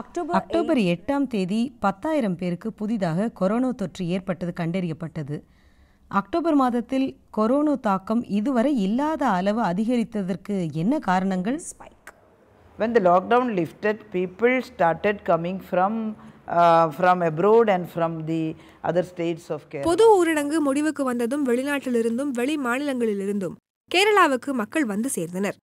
October October எட்டாம் தேதி பத்தாயிரம் பேருக்கு புதிதாக கொரோனா தொற்று ஏற்பட்டது கண்டறியப்பட்டது அக்டோபர் மாதத்தில் கொரோனா தாக்கம் இதுவரை இல்லாத அளவு அதிகரித்ததற்கு என்ன காரணங்கள் spike when the lockdown lifted people started coming from from abroad and from the other states of பொது ஊரடங்கு முடிவுக்கு வந்ததும் வெளிநாட்டிலிருந்தும் வெளி மாநிலங்களிலிருந்தும் கேரளாவுக்கு மக்கள் வந்து சேர்ந்தனர்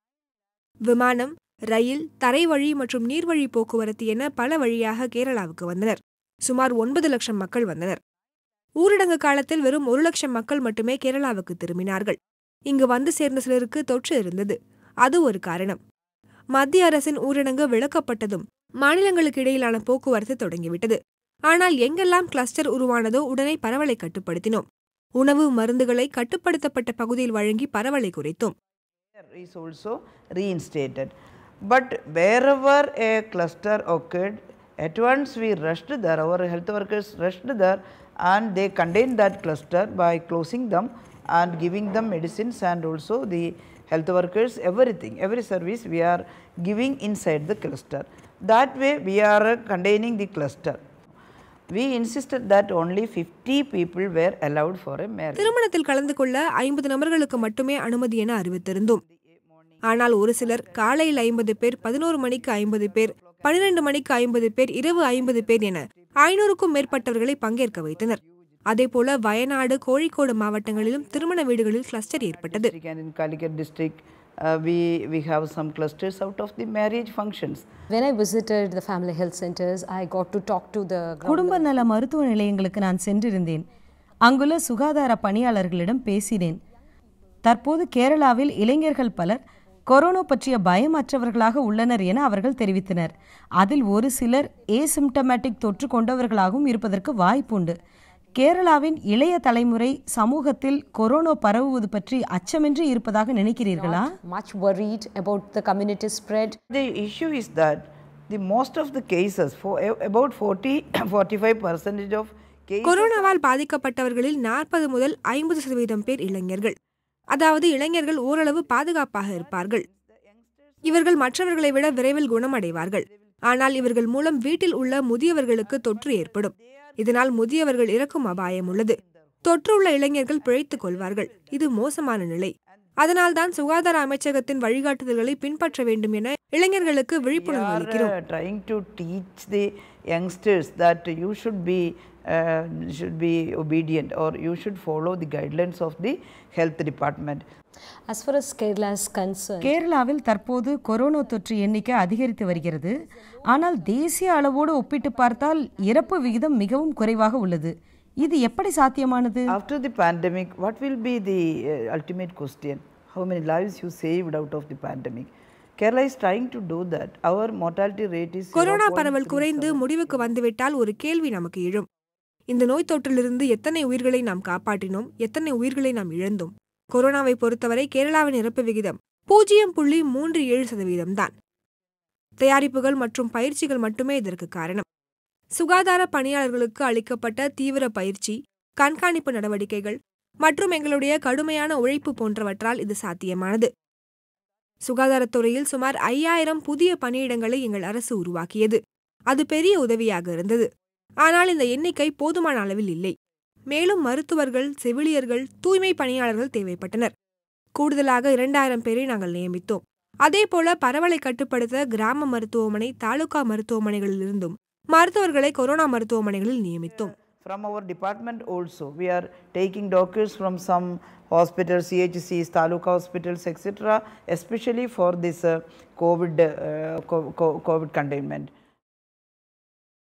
விமானம் ரயில் தரைவழி மற்றும் நீர்வழி போக்குவரத்து என பல வழியாக கேரளாவுக்கு வந்தனர் சுமார் ஒன்பது லட்சம் மக்கள் வந்தனர் ஊரடங்கு காலத்தில் வெறும் ஒரு லட்சம் மக்கள் மட்டுமே கேரளாவுக்கு திரும்பினார்கள் இங்கு வந்து சேர்ந்த சிலருக்கு தொற்று இருந்தது அது ஒரு காரணம் மத்திய அரசின் ஊரடங்கு விளக்கப்பட்டதும் மாநிலங்களுக்கு இடையிலான போக்குவரத்து தொடங்கிவிட்டது ஆனால் எங்கெல்லாம் கிளஸ்டர் உருவானதோ உடனே பரவலை கட்டுப்படுத்தினோம் உணவு மருந்துகளை கட்டுப்படுத்தப்பட்ட பகுதியில் வழங்கி பரவலை குறைத்தோம் But wherever a cluster occurred, at once we rushed there, our health workers rushed there and they contained that cluster by closing them and giving them medicines and also the health workers everything, every service we are giving inside the cluster. That way we are containing the cluster. We insisted that only 50 people were allowed for a marriage. திருமணத்தில் கலந்து கொள்ள ஐம்பது நபர்களுக்கு மட்டுமே அனுமதி என அறிவித்திருந்தோம் ஆனால் ஒரு சிலர் காலையில் ஐம்பது பேர் பதினோரு மணிக்கு ஐம்பது பேர் பன்னிரண்டு மணிக்கு ஐம்பது பேர் இரவு ஐம்பது பேர் என ஐநூறுக்கும் மேற்பட்டவர்களை பங்கேற்க வைத்தனர் அதேபோல வயநாடு கோழிக்கோடு மாவட்டங்களிலும் திருமண வீடுகளில் கிளஸ்டர் ஏற்பட்டது Uh, we, we have some clusters out of the marriage functions. When I visited the family health centers, I got to talk to the... குடும்ப நல மருத்துவ நிலையங்களுக்கு நான் சென்றிருந்தேன் அங்குள்ள சுகாதார பணியாளர்களிடம் பேசினேன் தற்போது கேரளாவில் இளைஞர்கள் பலர் கொரோனா பற்றிய பயமற்றவர்களாக உள்ளனர் என அவர்கள் தெரிவித்தனர் அதில் ஒரு சிலர் ஏசிம்டமேட்டிக் தொற்று கொண்டவர்களாகவும் இருப்பதற்கு வாய்ப்புண்டு கேரளாவின் இளைய தலைமுறை சமூகத்தில் கொரோனா பரவுவது பற்றி அச்சமின்றி இருப்பதாக நினைக்கிறீர்களா much worried about the community spread the issue is that the most of the cases for about 40 45% of கொரோனாவால் பாதிக்கப்பட்டவர்களில் நாற்பது முதல் ஐம்பது சதவீதம் பேர் இளைஞர்கள் அதாவது இளைஞர்கள் ஓரளவு பாதுகாப்பாக இருப்பார்கள் இவர்கள் மற்றவர்களை விட விரைவில் குணமடைவார்கள் ஆனால் இவர்கள் மூலம் வீட்டில் உள்ள முதியவர்களுக்கு தொற்று ஏற்படும் இதனால் முதியவர்கள் இறக்கும் அபாயம் உள்ளது தொற்று உள்ள இளைஞர்கள் பிழைத்துக் கொள்வார்கள் இது மோசமான நிலை அதனால்தான் சுகாதார அமைச்சகத்தின் வழிகாட்டுதல்களை பின்பற்ற வேண்டும் என இளைஞர்களுக்கு விழிப்புணர்வு அளிக்கிறோம் trying to teach the youngsters that you should be should be obedient or you should follow the guidelines of the health department As far as கேரளாவில் தற்போது கொரோனா தொற்று எண்ணிக்கை அதிகரித்து வருகிறது ஆனால் தேசிய அளவோடு ஒப்பிட்டு பார்த்தால் இறப்பு விகிதம் மிகவும் குறைவாக உள்ளது இது எப்படி சாத்தியமானது after the pandemic what will be the ultimate question how many lives you save out of the pandemic Kerala is trying to do that our mortality rate is corona பரவல் குறைந்து முடிவுக்கு வந்துவிட்டால் ஒரு கேள்வி நமக்கு எழும் இந்த நோய் தொற்றிலிருந்து எத்தனை உயிர்களை நாம் காப்பாற்றினோம் எத்தனை உயிர்களை நாம் இழந்தோம் கொரோனாவை பொறுத்தவரை கேரளாவின் இறப்பு விகிதம் பூஜ்ஜியம் புள்ளி மூன்று ஏழு சதவீதம்தான் தயாரிப்புகள் மற்றும் பயிற்சிகள் மட்டுமே இதற்கு காரணம் சுகாதார பணியாளர்களுக்கு அளிக்கப்பட்ட தீவிர பயிற்சி கண்காணிப்பு நடவடிக்கைகள் மற்றும் எங்களுடைய கடுமையான உழைப்பு போன்றவற்றால் இது சாத்தியமானது சுகாதாரத்துறையில் சுமார் ஐயாயிரம் புதிய பணியிடங்களை எங்கள் அரசு உருவாக்கியது அது பெரிய உதவியாக இருந்தது ஆனால் இந்த எண்ணிக்கை போதுமான அளவில் இல்லை மேலும் மருத்துவர்கள் செவிலியர்கள் தூய்மை பணியாளர்கள் தேவைப்பட்டனர் கூடுதலாக இரண்டாயிரம் பேரை நாங்கள் நியமித்தோம் அதேபோல பரவலை கட்டுப்படுத்த கிராம மருத்துவமனை taluka மருத்துவமனைகளிலிருந்தும் From our department also, we are taking doctors from some hospitals, CHCs, taluka hospitals, etc., especially for this uh, COVID, uh, COVID containment.